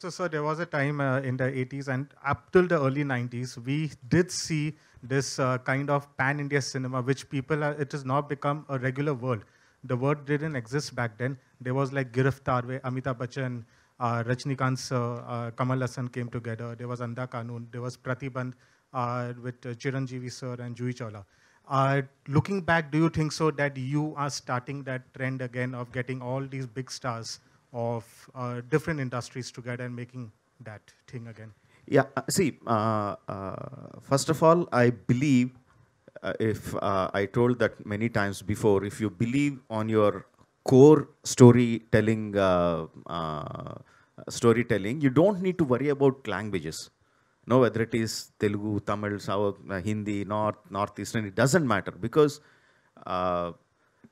So, sir, there was a time uh, in the 80s and up till the early 90s, we did see this uh, kind of pan-India cinema, which people, are, it has now become a regular world. The word didn't exist back then. There was like Giriftar, where Amitabh Bachchan, uh, Rajnikant uh, uh, Kamal Hassan came together. There was Anda Kanun. There was Pratibandh uh, with uh, Chiranjeevi sir and Jui Chawla. looking back, do you think so that you are starting that trend again of getting all these big stars of uh, different industries together and making that thing again? Yeah, uh, see, uh, uh, first of all, I believe if I told that many times before, if you believe on your core storytelling, storytelling, you don't need to worry about languages No, whether it is Telugu, Tamil, South, uh, Hindi, North, Northeastern, it doesn't matter because uh,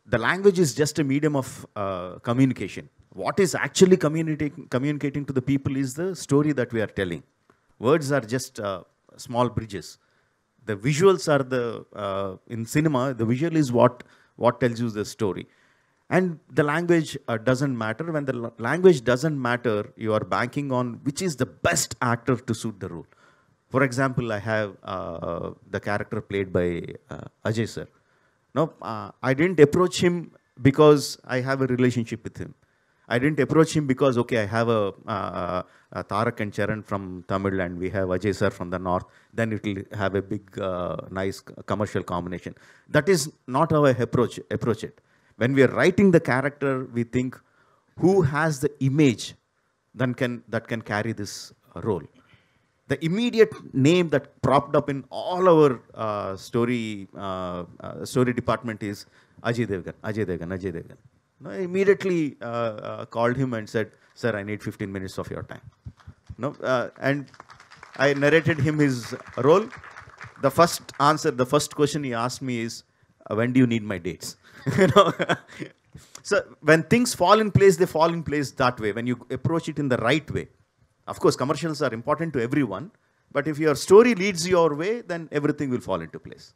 the language is just a medium of uh, communication what is actually communicating, communicating to the people is the story that we are telling. Words are just uh, small bridges. The visuals are the, uh, in cinema, the visual is what, what tells you the story. And the language uh, doesn't matter. When the language doesn't matter, you are banking on which is the best actor to suit the role. For example, I have uh, the character played by uh, Ajay sir. No, uh, I didn't approach him because I have a relationship with him. I didn't approach him because, okay, I have a, uh, a Tarak and Charan from Tamil and we have Ajay sir from the north. Then it will have a big, uh, nice commercial combination. That is not how I approach, approach it. When we are writing the character, we think who has the image that can, that can carry this role. The immediate name that propped up in all our uh, story, uh, uh, story department is Ajay Devgan, Ajay Devgan, Ajay Devgan. No, I immediately uh, uh, called him and said, sir, I need 15 minutes of your time. No, uh, and I narrated him his role. The first answer, the first question he asked me is, uh, when do you need my dates? you know? so when things fall in place, they fall in place that way, when you approach it in the right way. Of course, commercials are important to everyone, but if your story leads your way, then everything will fall into place.